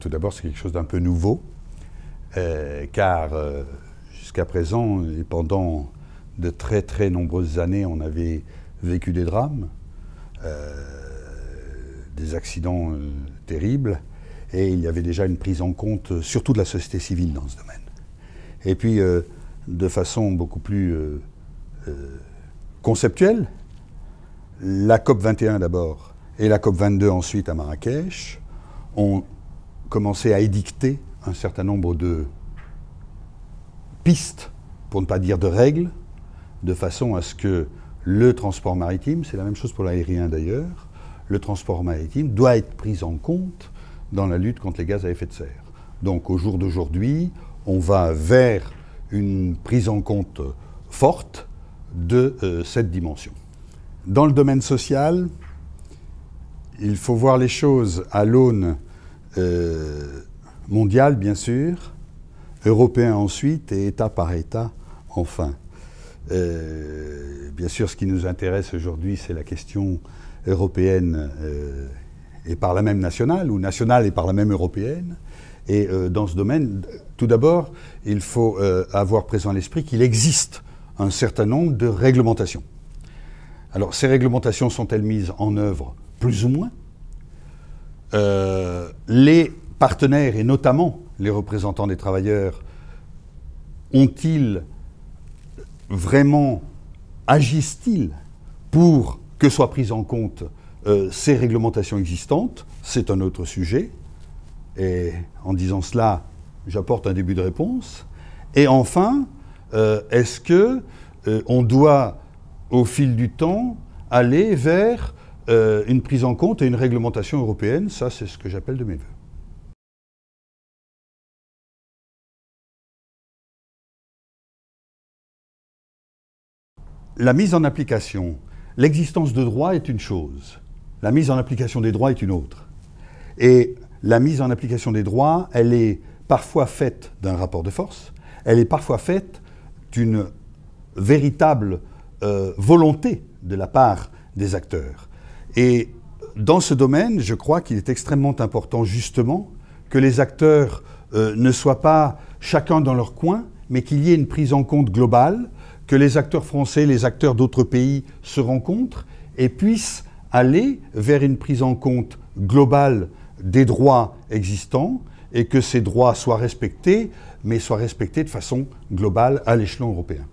Tout d'abord, c'est quelque chose d'un peu nouveau, euh, car euh, jusqu'à présent, et pendant de très très nombreuses années, on avait vécu des drames, euh, des accidents terribles, et il y avait déjà une prise en compte, surtout de la société civile dans ce domaine. Et puis, de façon beaucoup plus conceptuelle, la COP 21 d'abord et la COP 22 ensuite à Marrakech ont commencer à édicter un certain nombre de pistes, pour ne pas dire de règles, de façon à ce que le transport maritime, c'est la même chose pour l'aérien d'ailleurs, le transport maritime doit être pris en compte dans la lutte contre les gaz à effet de serre. Donc au jour d'aujourd'hui, on va vers une prise en compte forte de euh, cette dimension. Dans le domaine social, il faut voir les choses à l'aune euh, mondial, bien sûr, européen ensuite, et État par État, enfin. Euh, bien sûr, ce qui nous intéresse aujourd'hui, c'est la question européenne euh, et par la même nationale, ou nationale et par la même européenne. Et dans ce domaine, tout d'abord, il faut avoir présent à l'esprit qu'il existe un certain nombre de réglementations. Alors, ces réglementations sont-elles mises en œuvre plus ou moins euh, les partenaires, et notamment les représentants des travailleurs, ont-ils vraiment, agissent-ils pour que soient prises en compte euh, ces réglementations existantes C'est un autre sujet. Et en disant cela, j'apporte un début de réponse. Et enfin, euh, est-ce que on doit, au fil du temps, aller vers euh, une prise en compte et une réglementation européenne. Ça, c'est ce que j'appelle de mes voeux. La mise en application. L'existence de droits est une chose. La mise en application des droits est une autre. Et la mise en application des droits, elle est parfois faite d'un rapport de force, elle est parfois faite d'une véritable euh, volonté de la part des acteurs. Et dans ce domaine, je crois qu'il est extrêmement important justement que les acteurs euh, ne soient pas chacun dans leur coin, mais qu'il y ait une prise en compte globale, que les acteurs français, les acteurs d'autres pays se rencontrent et puissent aller vers une prise en compte globale des droits existants et que ces droits soient respectés, mais soient respectés de façon globale à l'échelon européen.